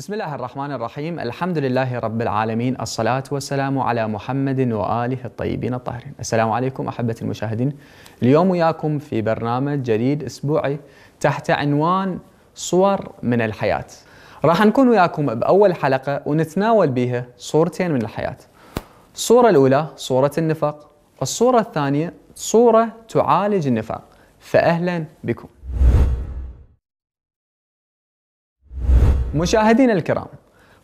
بسم الله الرحمن الرحيم الحمد لله رب العالمين الصلاة والسلام على محمد وآله الطيبين الطاهرين السلام عليكم أحبة المشاهدين اليوم وياكم في برنامج جديد أسبوعي تحت عنوان صور من الحياة راح نكون وياكم بأول حلقة ونتناول بها صورتين من الحياة الصورة الأولى صورة النفاق والصورة الثانية صورة تعالج النفاق فأهلا بكم مشاهدينا الكرام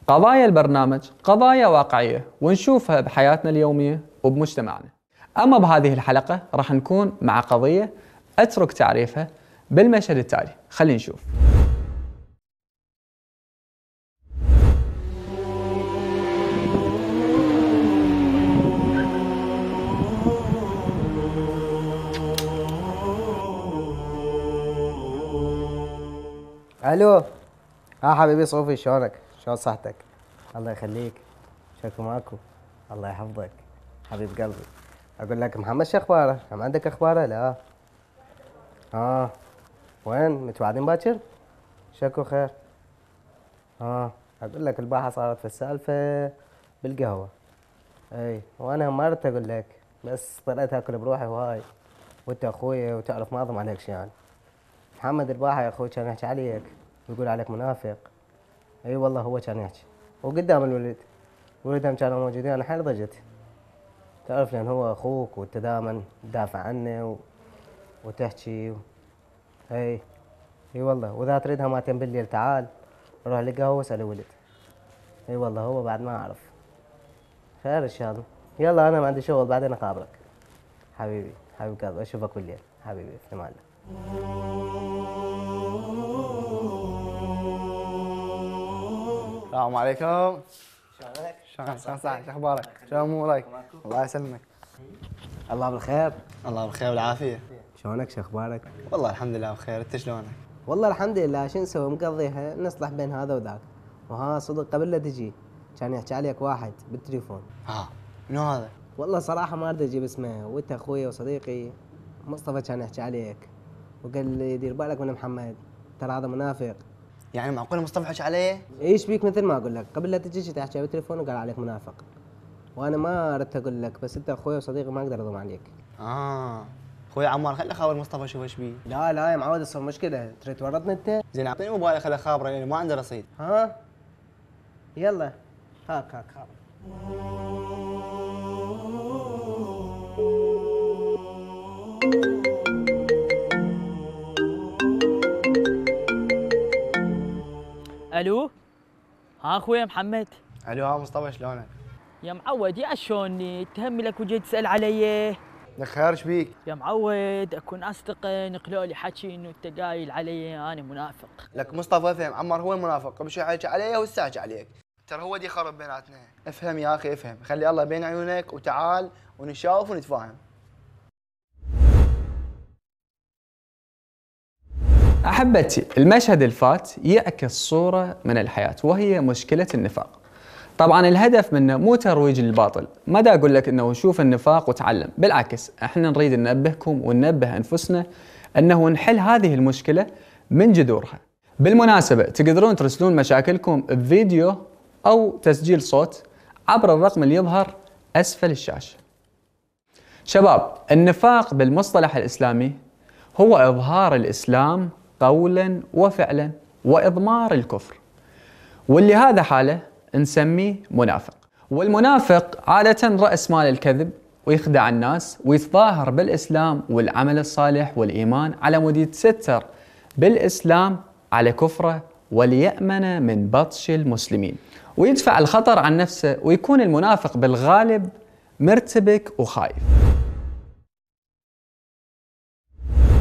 قضايا البرنامج قضايا واقعية ونشوفها بحياتنا اليومية وبمجتمعنا أما بهذه الحلقة راح نكون مع قضية أترك تعريفها بالمشهد التالي خلينا نشوف الو ها اه حبيبي صوفي شلونك؟ شلون صحتك؟ الله يخليك شكو ماكو؟ الله يحفظك حبيب قلبي اقول لك محمد شو اخباره؟ هم عندك اخباره؟ لا اه وين متواعدين باكر؟ شكو خير اه اقول لك الباحه صارت في السالفه بالقهوه اي وانا مرت اقول لك بس طلعت اكل بروحي وهاي وانت اخوي وتعرف ما اضم عليك شيء يعني محمد الباحه يا اخوي كان يحكي عليك ويقول عليك منافق اي أيوة والله هو كان يحكي وقدام الولد ولدهم كانوا موجودين انا حيل ضجت تعرف لان هو اخوك وانت دائما تدافع عنه و... وتحكي و... اي اي والله واذا تريدها ما تم بالليل تعال روح لقاه واسال الولد اي والله هو بعد ما اعرف خير ان شاء الله يلا انا ما عندي شغل بعدين اقابلك حبيبي حبيب قلبي اشوفك بالليل حبيبي في مالك السلام عليكم شلونك؟ شلونك؟ شلونك؟ اخبارك؟ شلون امورك؟ الله يسلمك الله بالخير الله بالخير والعافيه شلونك؟ شو اخبارك؟ والله الحمد لله بخير انت شلونك؟ والله الحمد لله شو نسوي مقضيها نصلح بين هذا وذاك وها صدق قبل لا تجي كان يحكي عليك واحد بالتليفون ها منو هذا؟ والله صراحة ما اريد اجيب اسمه وانت اخوي وصديقي مصطفى كان يحكي عليك وقال لي دير بالك من محمد ترى هذا منافق يعني معقوله مصطفى حش علي؟ ايش بيك مثل ما اقول لك قبل لا تجي تحكي بالتليفون وقال عليك منافق وانا ما اردت اقول لك بس انت اخوي وصديقي ما اقدر اضم عليك اه اخوي عمار خلي اخابر مصطفى شوف ايش بيه لا لا يا معود تصير مشكله تريد تورطني انت زين اعطيني موبايل خلي اخابره لاني ما عندي رصيد ها يلا هاك هاك هاك الو ها اخوي محمد الو ها مصطفى شلونك؟ يا معود يا تهمي لك وجيت تسال علي لك خير ايش بيك؟ يا معود اكو ناس نقلوا لي حكي انه انت قايل علي انا منافق لك مصطفى فهم عمر هو المنافق قبل شوي حكى علي والساج عليك ترى هو دي خرب بيناتنا افهم يا اخي افهم خلي الله بين عيونك وتعال ونشوف ونتفاهم أحبتي المشهد الفات يعكس صورة من الحياة وهي مشكلة النفاق طبعا الهدف منه مو ترويج للباطل ما دا أقول لك أنه شوف النفاق وتعلم بالعكس احنا نريد ننبهكم وننبه أنفسنا أنه نحل هذه المشكلة من جذورها بالمناسبة تقدرون ترسلون مشاكلكم بفيديو أو تسجيل صوت عبر الرقم اللي يظهر أسفل الشاشة شباب النفاق بالمصطلح الإسلامي هو إظهار الإسلام قولا وفعلا واضمار الكفر واللي هذا حاله نسميه منافق والمنافق عاده راس مال الكذب ويخدع الناس ويتظاهر بالاسلام والعمل الصالح والايمان على مود يتستر بالاسلام على كفره وليامن من بطش المسلمين ويدفع الخطر عن نفسه ويكون المنافق بالغالب مرتبك وخايف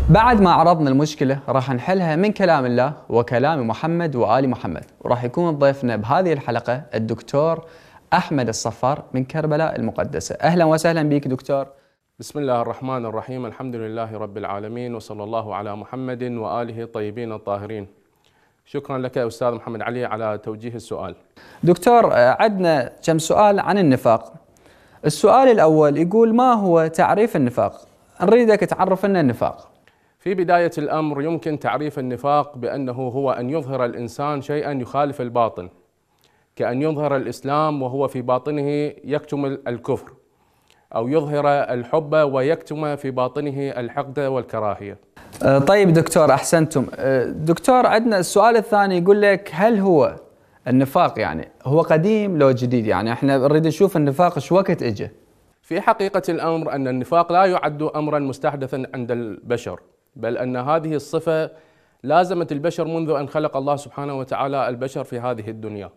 بعد ما عرضنا المشكلة راح نحلها من كلام الله وكلام محمد وآل محمد وراح يكون ضيفنا بهذه الحلقة الدكتور أحمد الصفار من كربلاء المقدسة أهلا وسهلا بك دكتور بسم الله الرحمن الرحيم الحمد لله رب العالمين وصلى الله على محمد وآله الطيبين الطاهرين شكرا لك أستاذ محمد علي على توجيه السؤال دكتور آه، عندنا كم سؤال عن النفاق السؤال الأول يقول ما هو تعريف النفاق؟ نريدك تعرف لنا النفاق في بداية الأمر يمكن تعريف النفاق بأنه هو أن يظهر الإنسان شيئا يخالف الباطن كأن يظهر الإسلام وهو في باطنه يكتم الكفر أو يظهر الحب ويكتم في باطنه الحقد والكراهية أه، طيب دكتور أحسنتم أه، دكتور عندنا السؤال الثاني يقول لك هل هو النفاق يعني هو قديم لو جديد يعني احنا نريد نشوف النفاق شو وقت اجى في حقيقة الأمر أن النفاق لا يعد أمرا مستحدثا عند البشر بل أن هذه الصفة لازمت البشر منذ أن خلق الله سبحانه وتعالى البشر في هذه الدنيا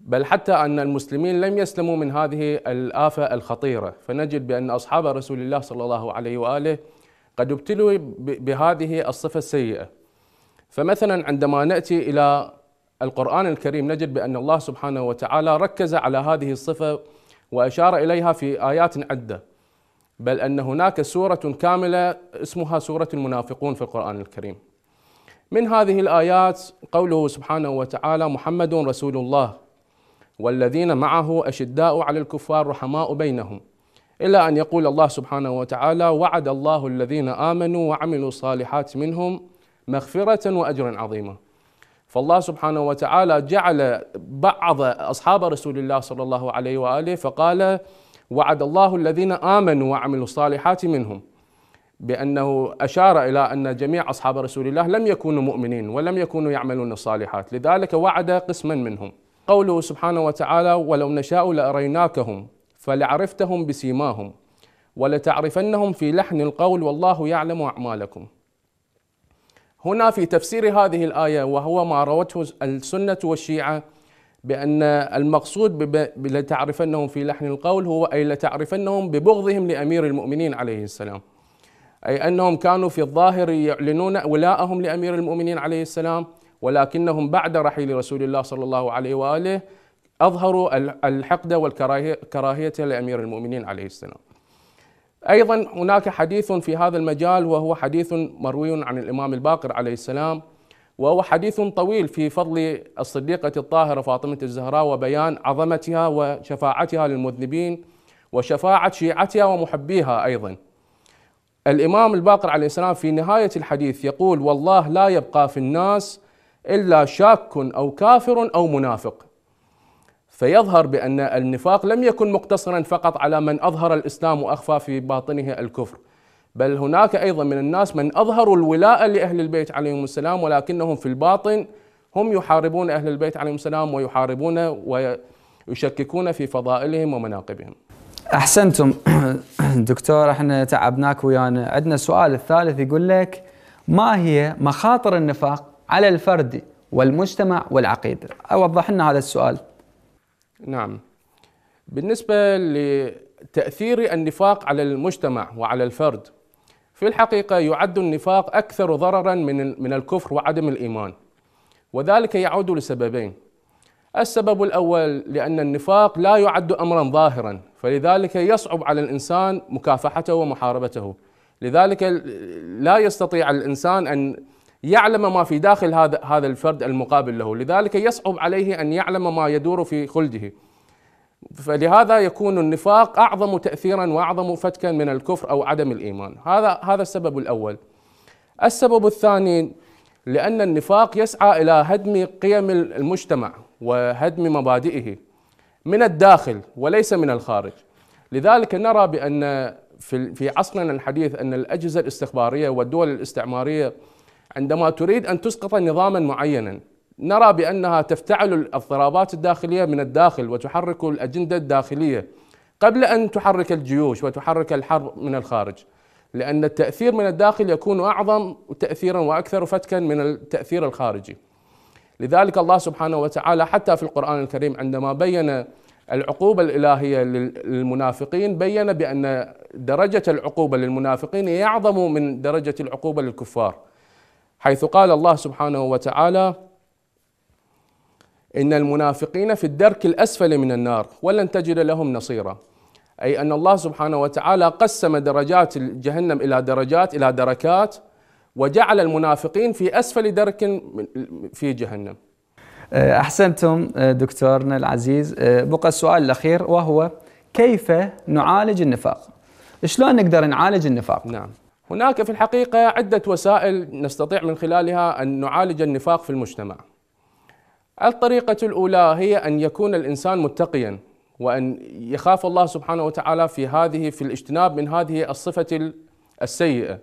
بل حتى أن المسلمين لم يسلموا من هذه الآفة الخطيرة فنجد بأن أصحاب رسول الله صلى الله عليه وآله قد ابتلوا بهذه الصفة السيئة فمثلا عندما نأتي إلى القرآن الكريم نجد بأن الله سبحانه وتعالى ركز على هذه الصفة وأشار إليها في آيات عدة بل أن هناك سورة كاملة اسمها سورة المنافقون في القرآن الكريم من هذه الآيات قوله سبحانه وتعالى محمد رسول الله والذين معه أشداء على الكفار رحماء بينهم إلا أن يقول الله سبحانه وتعالى وعد الله الذين آمنوا وعملوا الصالحات منهم مغفرة وأجرا عظيما فالله سبحانه وتعالى جعل بعض أصحاب رسول الله صلى الله عليه وآله فقال وعد الله الذين آمنوا وعملوا الصالحات منهم بأنه أشار إلى أن جميع أصحاب رسول الله لم يكونوا مؤمنين ولم يكونوا يعملون الصالحات لذلك وعد قسما منهم قوله سبحانه وتعالى ولو نشاء لأريناكهم فلعرفتهم بسيماهم ولتعرفنهم في لحن القول والله يعلم أعمالكم هنا في تفسير هذه الآية وهو ما روته السنة والشيعة بأن المقصود لتعرفنهم في لحن القول هو أي لتعرفنهم ببغضهم لأمير المؤمنين عليه السلام أي أنهم كانوا في الظاهر يعلنون ولاءهم لأمير المؤمنين عليه السلام ولكنهم بعد رحيل رسول الله صلى الله عليه وآله أظهروا الحقد والكراهية لأمير المؤمنين عليه السلام أيضا هناك حديث في هذا المجال وهو حديث مروي عن الإمام الباقر عليه السلام وهو حديث طويل في فضل الصديقة الطاهرة فاطمة الزهراء وبيان عظمتها وشفاعتها للمذنبين وشفاعة شيعتها ومحبيها أيضا الإمام الباقر عليه السلام في نهاية الحديث يقول والله لا يبقى في الناس إلا شاك أو كافر أو منافق فيظهر بأن النفاق لم يكن مقتصرا فقط على من أظهر الإسلام وأخفى في باطنه الكفر بل هناك أيضا من الناس من أظهروا الولاء لأهل البيت عليهم السلام ولكنهم في الباطن هم يحاربون أهل البيت عليهم السلام ويحاربون ويشككون في فضائلهم ومناقبهم أحسنتم دكتور احنا تعبناك ويانا عندنا السؤال الثالث يقول لك ما هي مخاطر النفاق على الفرد والمجتمع والعقيدة أوضح لنا هذا السؤال نعم بالنسبة لتأثير النفاق على المجتمع وعلى الفرد في الحقيقة يعد النفاق أكثر ضررا من من الكفر وعدم الإيمان وذلك يعود لسببين السبب الأول لأن النفاق لا يعد أمرا ظاهرا فلذلك يصعب على الإنسان مكافحته ومحاربته لذلك لا يستطيع الإنسان أن يعلم ما في داخل هذا هذا الفرد المقابل له لذلك يصعب عليه أن يعلم ما يدور في خلده فلهذا يكون النفاق اعظم تاثيرا واعظم فتكا من الكفر او عدم الايمان هذا هذا السبب الاول السبب الثاني لان النفاق يسعى الى هدم قيم المجتمع وهدم مبادئه من الداخل وليس من الخارج لذلك نرى بان في في عصرنا الحديث ان الاجهزه الاستخباريه والدول الاستعماريه عندما تريد ان تسقط نظاما معينا نرى بأنها تفتعل الاضطرابات الداخلية من الداخل وتحرك الأجندة الداخلية قبل أن تحرك الجيوش وتحرك الحرب من الخارج لأن التأثير من الداخل يكون أعظم تأثيرا وأكثر فتكا من التأثير الخارجي لذلك الله سبحانه وتعالى حتى في القرآن الكريم عندما بين العقوبة الإلهية للمنافقين بين بأن درجة العقوبة للمنافقين هي أعظم من درجة العقوبة للكفار حيث قال الله سبحانه وتعالى إن المنافقين في الدرك الأسفل من النار ولن تجد لهم نصيرا أي أن الله سبحانه وتعالى قسم درجات جهنم إلى درجات إلى دركات وجعل المنافقين في أسفل درك في جهنم أه، أحسنتم أه، دكتورنا العزيز أه، بقى السؤال الأخير وهو كيف نعالج النفاق شلون نقدر نعالج النفاق نعم هناك في الحقيقة عدة وسائل نستطيع من خلالها أن نعالج النفاق في المجتمع الطريقة الأولى هي أن يكون الإنسان متقيا وأن يخاف الله سبحانه وتعالى في هذه في الاجتناب من هذه الصفة السيئة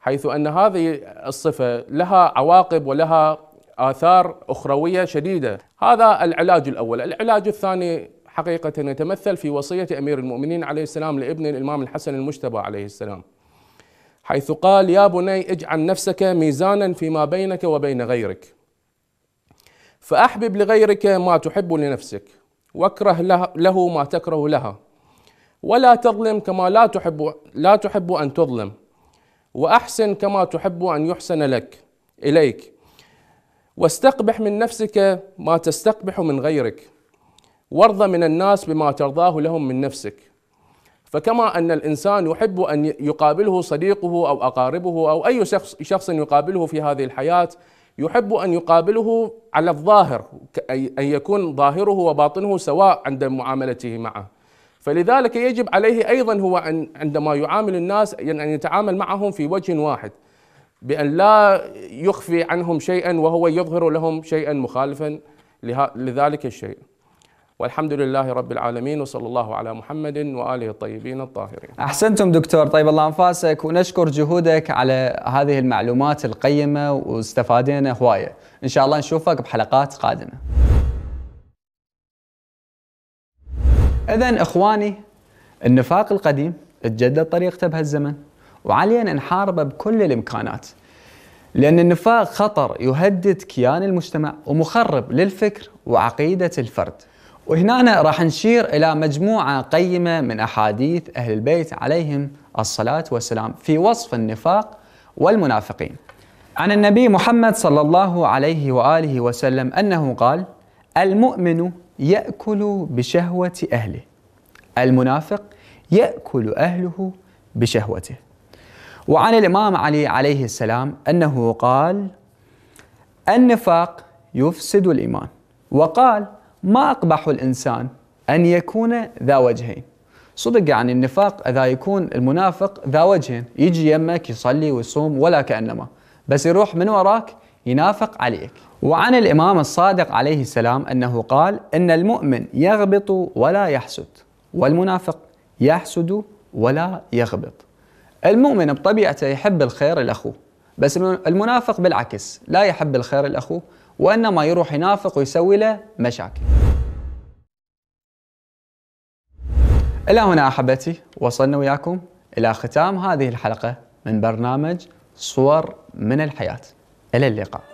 حيث أن هذه الصفة لها عواقب ولها آثار أخروية شديدة هذا العلاج الأول العلاج الثاني حقيقة يتمثل في وصية أمير المؤمنين عليه السلام لابن الإمام الحسن المجتبى عليه السلام حيث قال يا بني اجعل نفسك ميزانا فيما بينك وبين غيرك فأحبب لغيرك ما تحب لنفسك واكره له ما تكره لها ولا تظلم كما لا تحب لا تحب أن تظلم وأحسن كما تحب أن يحسن لك إليك واستقبح من نفسك ما تستقبح من غيرك وارضى من الناس بما ترضاه لهم من نفسك فكما ان الانسان يحب ان يقابله صديقه او اقاربه او اي شخص يقابله في هذه الحياه يحب أن يقابله على الظاهر أن يكون ظاهره وباطنه سواء عند معاملته معه فلذلك يجب عليه أيضا هو أن عندما يعامل الناس يعني أن يتعامل معهم في وجه واحد بأن لا يخفي عنهم شيئا وهو يظهر لهم شيئا مخالفا لذلك الشيء والحمد لله رب العالمين وصلى الله على محمد واله الطيبين الطاهرين. احسنتم دكتور طيب الله انفاسك ونشكر جهودك على هذه المعلومات القيمه واستفادينا هوايه، ان شاء الله نشوفك بحلقات قادمه. اذا اخواني النفاق القديم تجدد طريقته بهالزمن وعلينا نحاربه بكل الامكانات. لأن النفاق خطر يهدد كيان المجتمع ومخرب للفكر وعقيدة الفرد وهنا راح نشير إلى مجموعة قيمة من أحاديث أهل البيت عليهم الصلاة والسلام في وصف النفاق والمنافقين عن النبي محمد صلى الله عليه وآله وسلم أنه قال المؤمن يأكل بشهوة أهله المنافق يأكل أهله بشهوته وعن الإمام علي عليه السلام أنه قال النفاق يفسد الإيمان وقال ما أقبح الإنسان أن يكون ذا وجهين صدق يعني النفاق إذا يكون المنافق ذا وجهين يجي يمك يصلي ويصوم ولا كأنما بس يروح من وراك ينافق عليك وعن الإمام الصادق عليه السلام أنه قال إن المؤمن يغبط ولا يحسد والمنافق يحسد ولا يغبط المؤمن بطبيعته يحب الخير لأخوه بس المنافق بالعكس لا يحب الخير لأخوه وانما يروح ينافق ويسوي له مشاكل الى هنا احبتي وصلنا وياكم الى ختام هذه الحلقه من برنامج صور من الحياه الى اللقاء